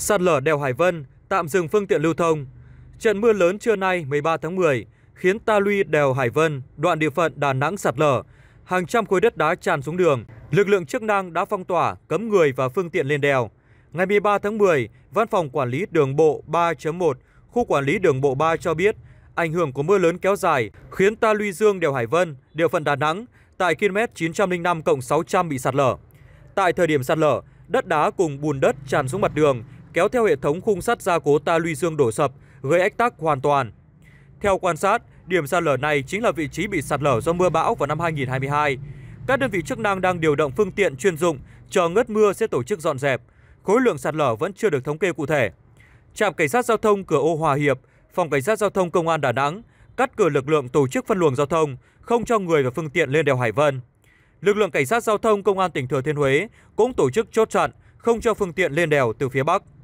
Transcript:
Sạt lở đèo Hải Vân tạm dừng phương tiện lưu thông. Trận mưa lớn trưa nay 13 tháng 10 khiến ta luy đèo Hải Vân, đoạn địa phận Đà Nẵng sạt lở. Hàng trăm khối đất đá tràn xuống đường. Lực lượng chức năng đã phong tỏa, cấm người và phương tiện lên đèo. Ngày 13 tháng 10, Văn phòng Quản lý Đường bộ 3.1, khu quản lý Đường bộ 3 cho biết, ảnh hưởng của mưa lớn kéo dài khiến ta luy dương đèo Hải Vân, địa phận Đà Nẵng, tại km 905 600 bị sạt lở. Tại thời điểm sạt lở, đất đá cùng bùn đất tràn xuống mặt đường kéo theo hệ thống khung sắt gia cố ta luy dương đổ sập, gây ách tắc hoàn toàn. Theo quan sát, điểm sạt lở này chính là vị trí bị sạt lở do mưa bão vào năm 2022. Các đơn vị chức năng đang điều động phương tiện chuyên dụng, chờ ngớt mưa sẽ tổ chức dọn dẹp. Khối lượng sạt lở vẫn chưa được thống kê cụ thể. Trạm Cảnh sát Giao thông cửa ô Hòa Hiệp, Phòng Cảnh sát Giao thông Công an Đà Nẵng cắt cửa lực lượng tổ chức phân luồng giao thông, không cho người và phương tiện lên đèo Hải Vân. Lực lượng Cảnh sát Giao thông Công an tỉnh Thừa Thiên Huế cũng tổ chức chốt chặn, không cho phương tiện lên đèo từ phía Bắc.